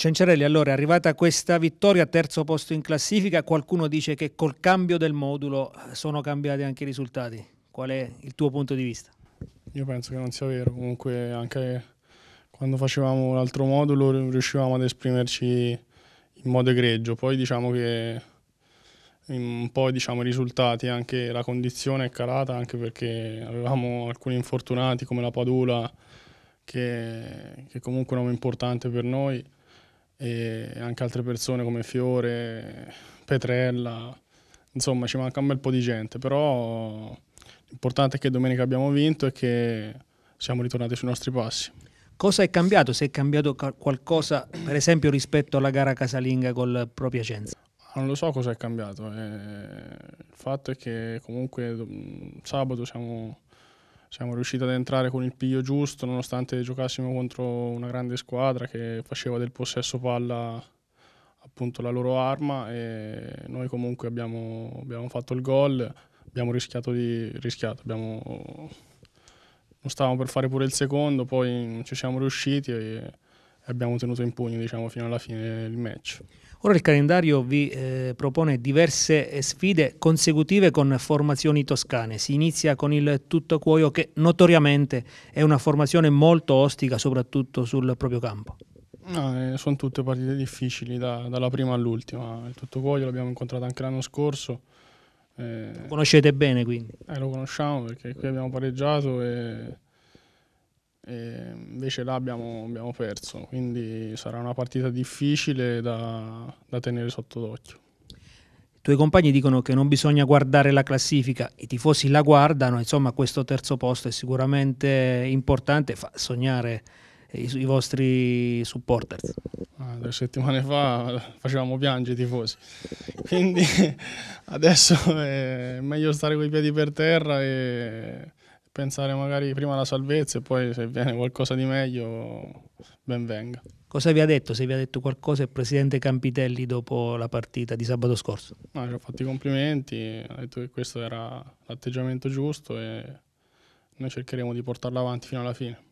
Cencerelli, allora è arrivata questa vittoria, terzo posto in classifica, qualcuno dice che col cambio del modulo eh, sono cambiati anche i risultati. Qual è il tuo punto di vista? Io penso che non sia vero, comunque anche quando facevamo l'altro modulo riuscivamo ad esprimerci in modo egregio, poi diciamo che un po' diciamo, i risultati, anche la condizione è calata anche perché avevamo alcuni infortunati come la Padula che, che comunque è un nome importante per noi e anche altre persone come Fiore, Petrella, insomma ci manca un bel po' di gente, però l'importante è che domenica abbiamo vinto e che siamo ritornati sui nostri passi. Cosa è cambiato? Se è cambiato qualcosa, per esempio, rispetto alla gara casalinga col Pro Piacenza? Non lo so cosa è cambiato. Eh, il fatto è che comunque mm, sabato siamo siamo riusciti ad entrare con il piglio giusto, nonostante giocassimo contro una grande squadra che faceva del possesso palla appunto la loro arma e noi comunque abbiamo, abbiamo fatto il gol, abbiamo rischiato di rischiato, abbiamo, stavamo per fare pure il secondo, poi non ci siamo riusciti e abbiamo tenuto in pugno diciamo, fino alla fine del match. Ora il calendario vi eh, propone diverse eh, sfide consecutive con formazioni toscane. Si inizia con il tutto cuoio che notoriamente è una formazione molto ostica soprattutto sul proprio campo. No, eh, sono tutte partite difficili da, dalla prima all'ultima. Il tutto cuoio l'abbiamo incontrato anche l'anno scorso. Eh, lo conoscete bene quindi? Eh, lo conosciamo perché qui abbiamo pareggiato e e invece là abbiamo, abbiamo, perso, quindi sarà una partita difficile da, da tenere sotto d'occhio. I tuoi compagni dicono che non bisogna guardare la classifica, i tifosi la guardano, insomma questo terzo posto è sicuramente importante, fa sognare i, i vostri supporter. Ah, due settimane fa facevamo piangere i tifosi, quindi adesso è meglio stare con i piedi per terra e pensare magari prima alla salvezza e poi se viene qualcosa di meglio ben venga. Cosa vi ha detto? Se vi ha detto qualcosa il presidente Campitelli dopo la partita di sabato scorso? No, ci ha fatto i complimenti, ha detto che questo era l'atteggiamento giusto e noi cercheremo di portarlo avanti fino alla fine.